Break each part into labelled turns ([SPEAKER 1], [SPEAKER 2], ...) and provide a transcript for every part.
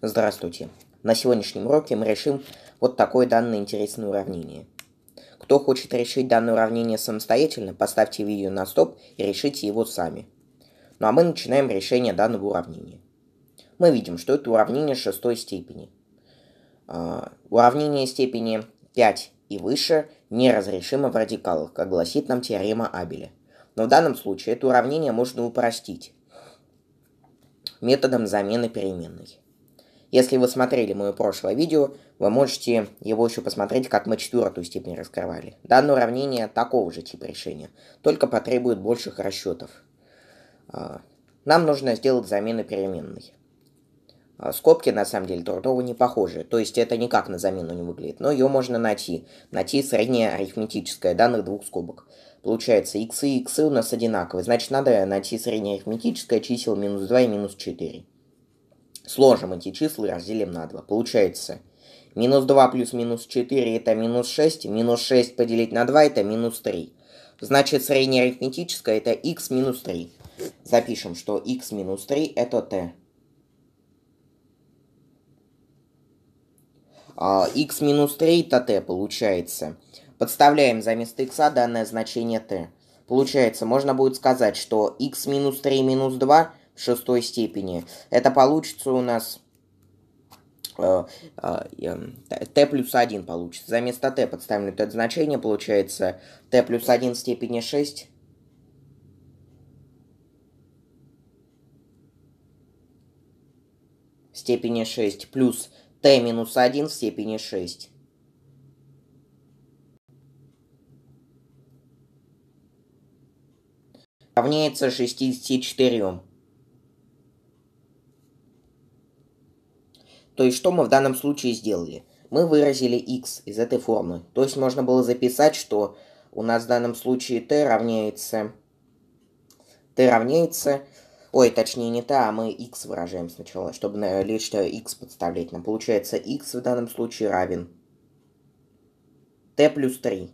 [SPEAKER 1] Здравствуйте! На сегодняшнем уроке мы решим вот такое данное интересное уравнение. Кто хочет решить данное уравнение самостоятельно, поставьте видео на стоп и решите его сами. Ну а мы начинаем решение данного уравнения. Мы видим, что это уравнение шестой степени. Uh, уравнение степени 5 и выше неразрешимо в радикалах, как гласит нам теорема Абеля. Но в данном случае это уравнение можно упростить методом замены переменной. Если вы смотрели мое прошлое видео, вы можете его еще посмотреть, как мы четвертую степень раскрывали. Данное уравнение такого же типа решения, только потребует больших расчетов. А, нам нужно сделать замены переменной. А, скобки на самом деле друг другу не похожи, то есть это никак на замену не выглядит, но ее можно найти. Найти среднее арифметическое данных двух скобок. Получается, x и x у нас одинаковые, значит надо найти среднее арифметическое чисел минус 2 и минус 4. Сложим эти числа и разделим на 2. Получается минус 2 плюс минус 4 это минус 6, минус 6 поделить на 2 это минус 3. Значит среднее арифметическое это x минус 3. Запишем, что x минус 3 это t. x а, минус 3 это t получается. Подставляем за место x данное значение t. Получается, можно будет сказать, что x минус 3 минус 2 шестой степени. Это получится у нас t э, э, плюс 1 получится. За место t подставим это значение, получается t плюс 1 в степени 6. степени 6 плюс t минус 1 в степени 6. Равняется 64. То есть что мы в данном случае сделали? Мы выразили x из этой формы. То есть можно было записать, что у нас в данном случае t равняется... t равняется... Ой, точнее не t, а мы x выражаем сначала, чтобы э, лишь x э, подставлять. Нам получается x в данном случае равен t плюс 3.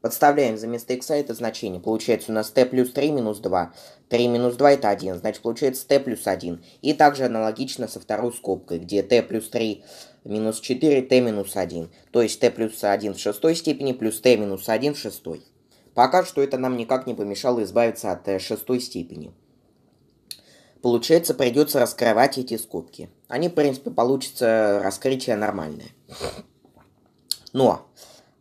[SPEAKER 1] Подставляем за место x это значение. Получается у нас t плюс 3 минус 2. 3 минус 2 это 1, значит получается t плюс 1. И также аналогично со второй скобкой, где t плюс 3 минус 4, t минус 1. То есть t плюс 1 в шестой степени плюс t минус 1 в шестой. Пока что это нам никак не помешало избавиться от э, шестой степени. Получается, придется раскрывать эти скобки. Они, в принципе, получится э, раскрытие нормальное. Но...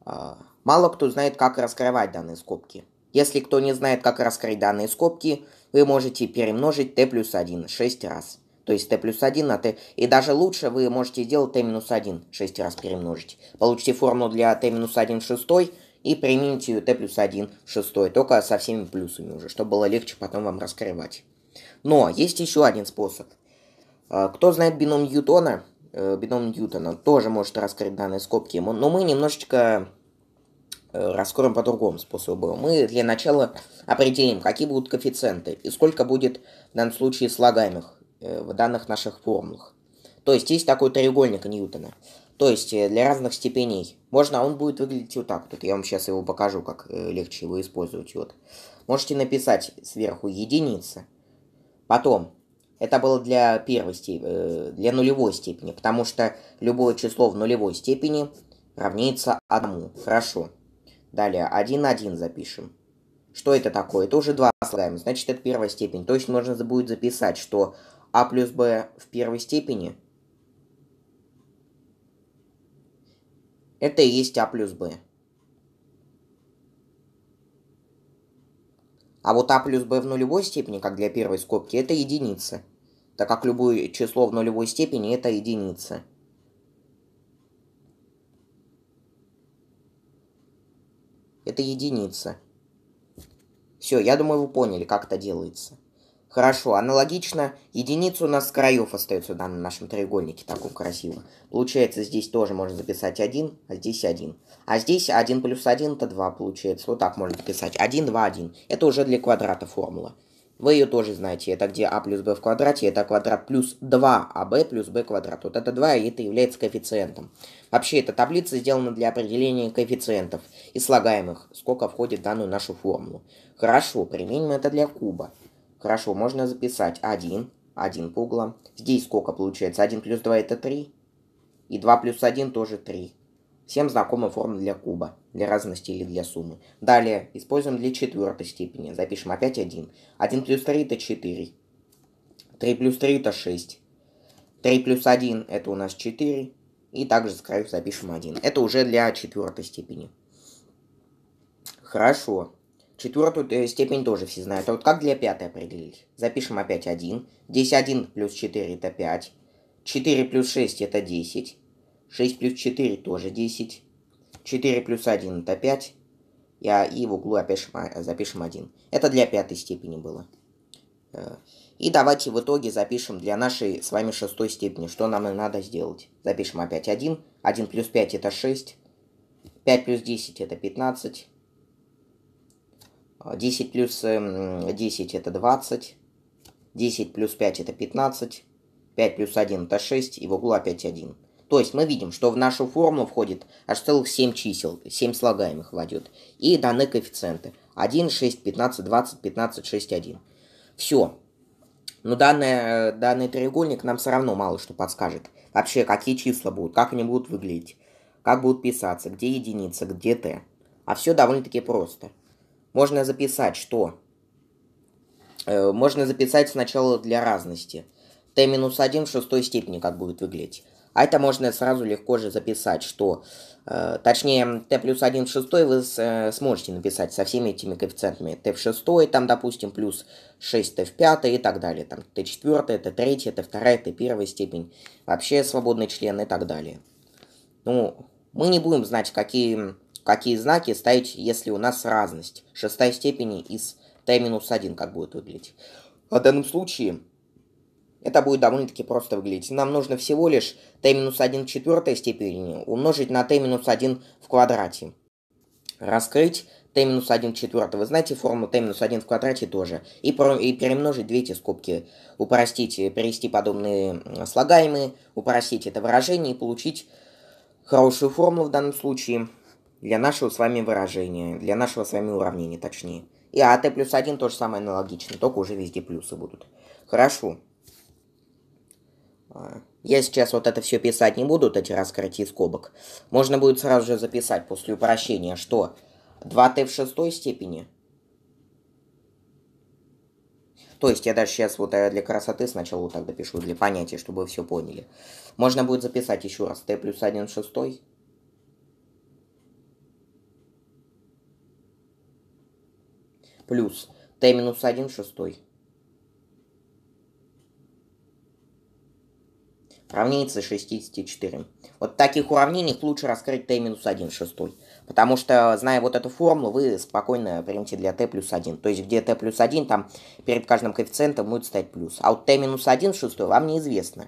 [SPEAKER 1] А, Мало кто знает, как раскрывать данные скобки. Если кто не знает, как раскрыть данные скобки, вы можете перемножить t плюс 1 6 раз. То есть t плюс 1 на t. И даже лучше вы можете сделать t минус 1 6 раз перемножить. Получите формулу для t минус 1 в шестой и примените t плюс 1 в шестой. Только со всеми плюсами уже, чтобы было легче потом вам раскрывать. Но есть еще один способ. Э, кто знает бином Ньютона, э, бином Ньютона тоже может раскрыть данные скобки, но мы немножечко Э, раскроем по другому способу. Мы для начала определим, какие будут коэффициенты и сколько будет в данном случае слагаемых э, в данных наших формулах. То есть есть такой треугольник Ньютона. То есть э, для разных степеней. Можно, а он будет выглядеть вот так. Тут я вам сейчас его покажу, как легче его использовать. Вот. Можете написать сверху единица. Потом, это было для первой степени, для нулевой степени, потому что любое число в нулевой степени равняется одному. Хорошо. Далее, 1-1 запишем. Что это такое? Это уже два слагаемых, значит, это первая степень. То есть можно будет записать, что а плюс b в первой степени это и есть а плюс b. А вот а плюс b в нулевой степени, как для первой скобки, это единица, так как любое число в нулевой степени это единица. это единица. Все, я думаю, вы поняли, как это делается. Хорошо, аналогично, единица у нас с краев остается в данном нашем треугольнике, таком красиво. Получается, здесь тоже можно записать 1, а здесь 1. А здесь 1 плюс 1 это 2 получается. Вот так можно записать. 1, 2, 1. Это уже для квадрата формула. Вы ее тоже знаете. Это где а плюс b в квадрате, это квадрат плюс 2аб а плюс b квадрат. Вот это 2, и это является коэффициентом. Вообще, эта таблица сделана для определения коэффициентов и слагаемых, сколько входит в данную нашу формулу. Хорошо, применим это для куба. Хорошо, можно записать 1, 1 по углам. Здесь сколько получается? 1 плюс 2 это 3, и 2 плюс 1 тоже 3. Всем знакома форма для куба, для разности или для суммы. Далее, используем для четвертой степени. Запишем опять 1. 1 плюс 3 это 4. 3 плюс 3 это 6. 3 плюс 1 это у нас 4. И также с краю запишем 1. Это уже для четвертой степени. Хорошо. Четвертую э, степень тоже все знают. А вот как для пятой определить? Запишем опять 1. Здесь 1 плюс 4 это 5. 4 плюс 6 это 10. 6 плюс 4 тоже 10. 4 плюс 1 это 5. Я и в углу опять а, запишем 1. Это для пятой степени было. Э, и давайте в итоге запишем для нашей с вами шестой степени, что нам и надо сделать. Запишем опять 1. 1 плюс 5 это 6. 5 плюс 10 это 15. 10 э, плюс 10 эм, это 20. 10 плюс 5 это 15. 5 плюс 1 это 6. И в углу опять 1. То есть мы видим, что в нашу формулу входит аж целых 7 чисел, 7 слагаемых войдет. И даны коэффициенты 1, 6, 15, 20, 15, 6, 1. Все. Но данное, данный треугольник нам все равно мало что подскажет. Вообще, какие числа будут, как они будут выглядеть, как будут писаться, где единица, где t. А все довольно-таки просто. Можно записать, что... Э, можно записать сначала для разности. t-1 в шестой степени как будет выглядеть. А это можно сразу легко же записать, что... Э, точнее, t плюс 1 в 6 вы с, э, сможете написать со всеми этими коэффициентами. t в 6, там, допустим, плюс 6t в 5 и так далее. Там t 4, t 3, t 2, t 1 степень. Вообще свободный член и так далее. Ну, мы не будем знать, какие, какие знаки ставить, если у нас разность шестой степени из t-1, минус как будет выглядеть. А в данном случае это будет довольно-таки просто выглядеть. Нам нужно всего лишь t-1 в четвертой степени умножить на t-1 в квадрате. Раскрыть t-1 четвертого. Вы знаете форму t-1 в квадрате тоже. И, про, и перемножить две эти скобки. Упростить, перевести подобные слагаемые, упростить это выражение и получить хорошую формулу в данном случае для нашего с вами выражения, для нашего с вами уравнения точнее. И а АТ плюс 1 то же самое аналогично, только уже везде плюсы будут. Хорошо. Я сейчас вот это все писать не буду, эти раскрытия скобок. Можно будет сразу же записать после упрощения, что 2t в шестой степени. То есть я даже сейчас вот э, для красоты сначала вот так допишу, для понятия, чтобы вы все поняли. Можно будет записать еще раз t плюс 1 в шестой. Плюс t минус 1 в шестой. равняется 64. Вот в таких уравнениях лучше раскрыть t минус 1 шестой. Потому что, зная вот эту формулу, вы спокойно примете для t плюс 1. То есть, где t плюс 1, там перед каждым коэффициентом будет стоять плюс. А вот t минус 1 шестой вам неизвестно.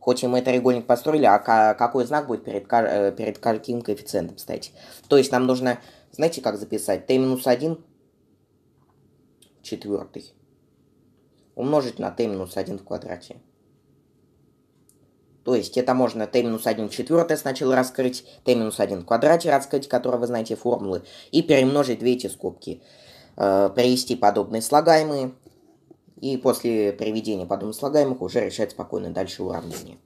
[SPEAKER 1] Хоть и мы треугольник построили, а какой знак будет перед, э, перед каким коэффициентом стоять. То есть, нам нужно, знаете, как записать? t минус 1 четвертый умножить на t минус 1 в квадрате. То есть это можно t-1 четвертое сначала раскрыть, t-1 в квадрате раскрыть, которое вы знаете формулы, и перемножить две эти скобки. Э, привести подобные слагаемые, и после приведения подобных слагаемых уже решать спокойно дальше уравнение.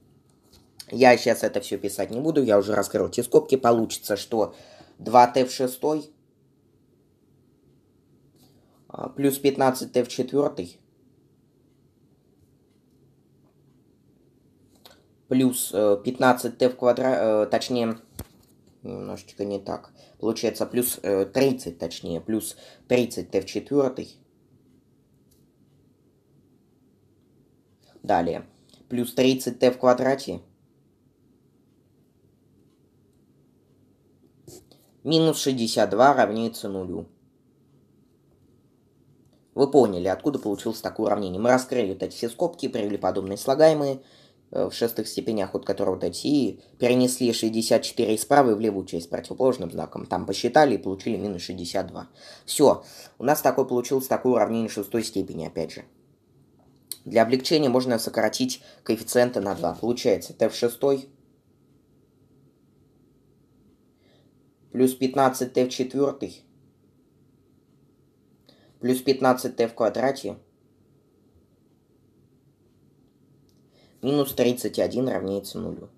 [SPEAKER 1] Я сейчас это все писать не буду, я уже раскрыл эти скобки. Получится, что 2t в шестой а, плюс 15t в четвертый. плюс 15t э, в квадрате, э, точнее, немножечко не так, получается плюс 30, э, точнее, плюс 30t в четвертой. Далее, плюс 30t в квадрате. Минус 62 равняется нулю. Вы поняли, откуда получилось такое уравнение. Мы раскрыли вот эти все скобки, привели подобные слагаемые. Э, в шестых степенях, от которого до перенесли 64 из правой в левую часть с противоположным знаком. Там посчитали и получили минус 62. Все. У нас такое получилось, такое уравнение шестой степени, опять же. Для облегчения можно сократить коэффициенты на 2. Получается, t в шестой плюс 15t в четвертой плюс 15t в квадрате минус 31 равняется нулю.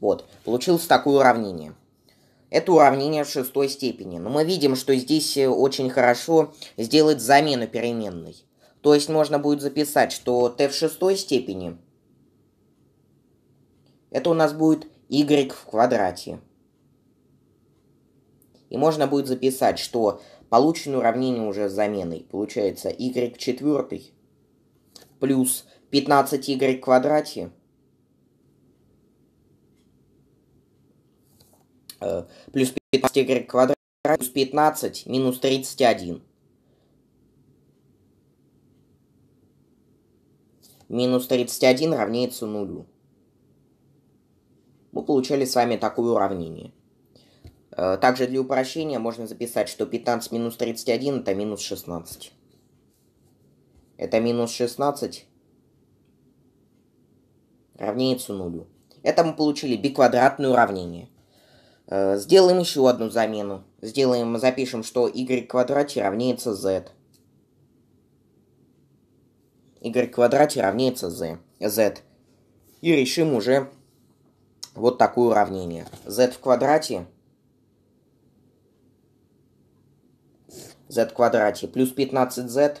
[SPEAKER 1] Вот, получилось такое уравнение. Это уравнение в шестой степени. Но мы видим, что здесь э, очень хорошо сделать замену переменной. То есть можно будет записать, что t в шестой степени это у нас будет y в квадрате. И можно будет записать, что полученное уравнение уже с заменой. Получается y в четвертой плюс 15y э, в квадрате плюс 15y в квадрате плюс 15 минус 31. Минус 31 равняется нулю. Мы получали с вами такое уравнение. Э, также для упрощения можно записать, что 15 минус 31 это минус 16. Это минус 16 равняется нулю. Это мы получили биквадратное уравнение. Э, сделаем еще одну замену. Сделаем, запишем, что y в квадрате равняется z. y в квадрате равняется z. z. И решим уже вот такое уравнение. z в квадрате z в квадрате плюс 15z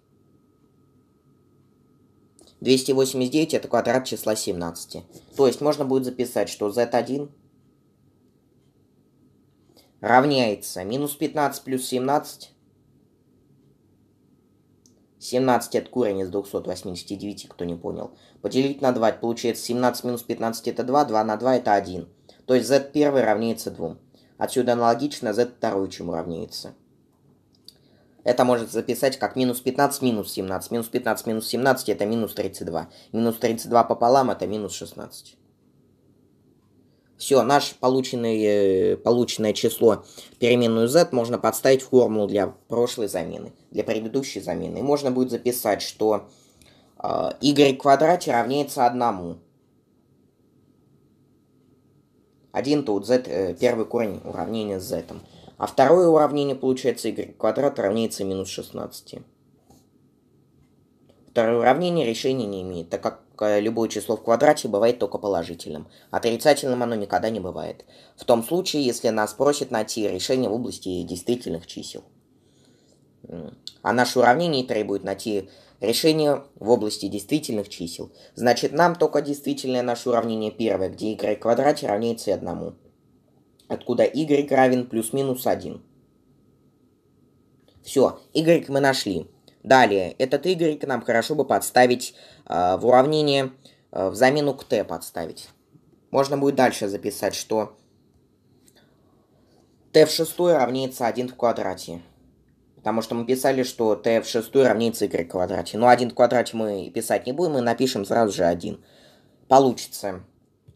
[SPEAKER 1] 289 это квадрат числа 17. То есть можно будет записать, что z1 равняется минус 15 плюс 17. 17 это корень из 289, кто не понял. Поделить на 2, получается 17 минус 15 это 2, 2 на 2 это 1. То есть z1 равняется 2. Отсюда аналогично z2 чему равняется. Это может записать как минус 15, минус 17. Минус 15, минус 17 это минус 32. Минус 32 пополам это минус 16. Все, наш полученное, э, полученное число переменную z можно подставить в формулу для прошлой замены, для предыдущей замены. И можно будет записать, что э, y в квадрате равняется 1. 1 тут z, э, первый корень уравнения с z. -ом. А второе уравнение получается y квадрат равняется минус 16. Второе уравнение решения не имеет, так как э, любое число в квадрате бывает только положительным. Отрицательным оно никогда не бывает. В том случае, если нас просят найти решение в области действительных чисел. А наше уравнение требует найти решение в области действительных чисел. Значит, нам только действительное наше уравнение первое, где y квадрат равняется и одному откуда y равен плюс-минус 1. Все, y мы нашли. Далее, этот y нам хорошо бы подставить э, в уравнение, э, в замену к t подставить. Можно будет дальше записать, что t в шестой равняется 1 в квадрате. Потому что мы писали, что t в шестой равняется y в квадрате. Но 1 в квадрате мы писать не будем, мы напишем сразу же 1. Получится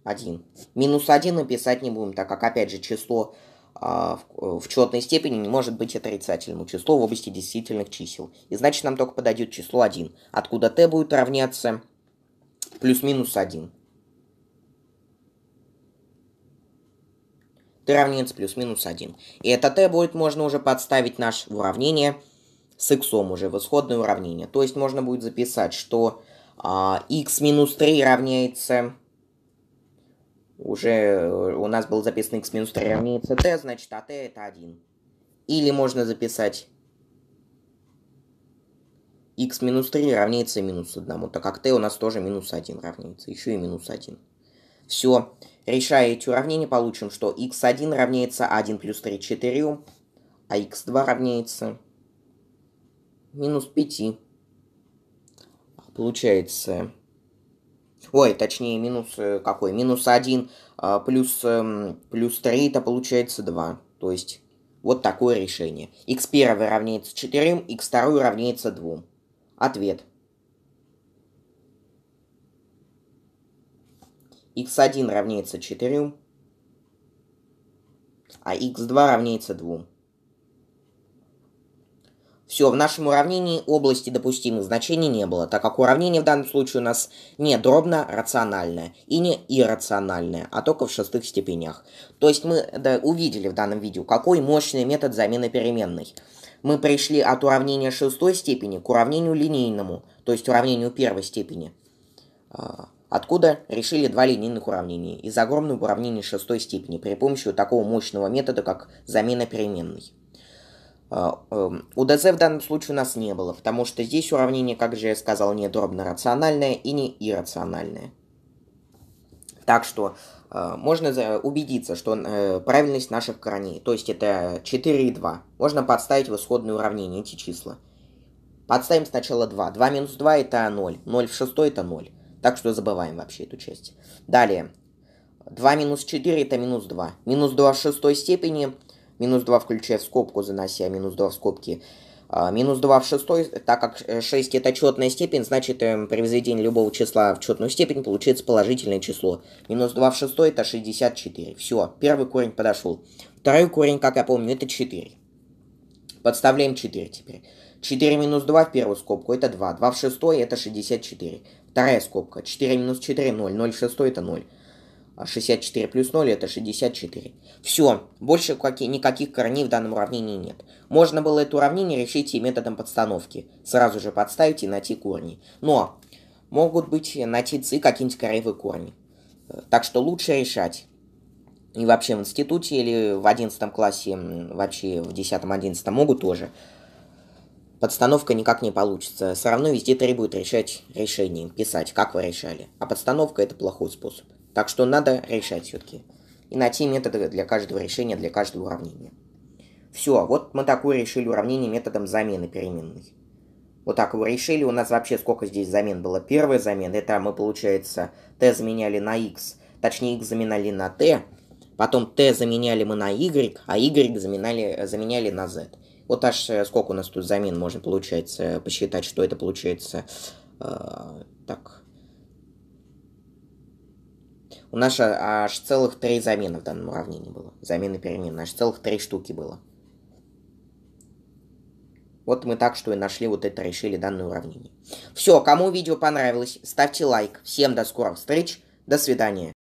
[SPEAKER 1] 1. Минус 1 мы писать не будем, так как, опять же, число а, в, в четной степени не может быть отрицательным число в области действительных чисел. И значит, нам только подойдет число 1, откуда t будет равняться плюс-минус 1. t равняется плюс-минус 1. И это t будет можно уже подставить наш в уравнение с x уже, в исходное уравнение. То есть можно будет записать, что а, x минус 3 равняется уже э, у нас был записан x минус 3 равняется t, значит, а t это 1. Или можно записать x минус 3 равняется минус 1, так как t у нас тоже минус 1 равняется, еще и минус 1. Все, решая эти уравнения, получим, что x1 равняется 1 плюс 3 4, а x2 равняется минус 5. Получается Ой, точнее, минус э, какой? Минус 1 а, плюс, эм, плюс 3, это получается 2. То есть, вот такое решение. x1 равняется 4, x2 равняется 2. Ответ. x1 равняется 4, а x2 равняется 2. Все, в нашем уравнении области допустимых значений не было, так как уравнение в данном случае у нас не дробно-рациональное и не иррациональное, а только в шестых степенях. То есть мы да, увидели в данном видео, какой мощный метод замены переменной. Мы пришли от уравнения шестой степени к уравнению линейному, то есть уравнению первой степени. А, откуда решили два линейных уравнения из огромного уравнения шестой степени при помощи такого мощного метода, как замена переменной. А, эм, УДЗ в данном случае у нас не было, потому что здесь уравнение, как же я сказал, не дробно-рациональное и не иррациональное. Так что э, можно убедиться, что э, правильность наших корней, то есть это 4 и 2, можно подставить в исходное уравнение эти числа. Подставим сначала 2. 2 минус 2 это 0. 0 в 6 это 0. Так что забываем вообще эту часть. Далее. 2 минус 4 это минус 2. Минус 2 в шестой степени минус 2 включая в скобку, занося а минус 2 в скобки, а, Минус 2 в шестой, так как 6 это четная степень, значит эм, при возведении любого числа в четную степень получится положительное число. Минус 2 в шестой это 64. Все, первый корень подошел. Второй корень, как я помню, это 4. Подставляем 4 теперь. 4 минус 2 в первую скобку это 2. 2 в шестой это 64. Вторая скобка. 4 минус 4 0. 0 в шестой это 0. 64 а плюс 0 это 64. Все, больше никаких корней в данном уравнении нет. Можно было это уравнение решить и методом подстановки. Сразу же подставить и найти корни. Но могут быть найти и какие-нибудь корневые корни. Так что лучше решать. И вообще в институте или в 11 классе, вообще в 10-11 могут тоже. Подстановка никак не получится. Все равно везде требует решать решение, писать, как вы решали. А подстановка это плохой способ. Так что надо решать все-таки. И найти методы для каждого решения, для каждого уравнения. Все, а вот мы такое решили уравнение методом замены переменной. Вот так его решили. У нас вообще сколько здесь замен было? Первая замена, это мы, получается, t заменяли на x, точнее, x заменяли на t, потом t заменяли мы на y, а y заменяли, заменяли на z. Вот аж э, сколько у нас тут замен можно, получается, посчитать, что это получается. Э, так, у нас аж целых три замены в данном уравнении было. Замены перемен. Аж целых три штуки было. Вот мы так что и нашли, вот это решили данное уравнение. Все, кому видео понравилось, ставьте лайк. Всем до скорых встреч. До свидания.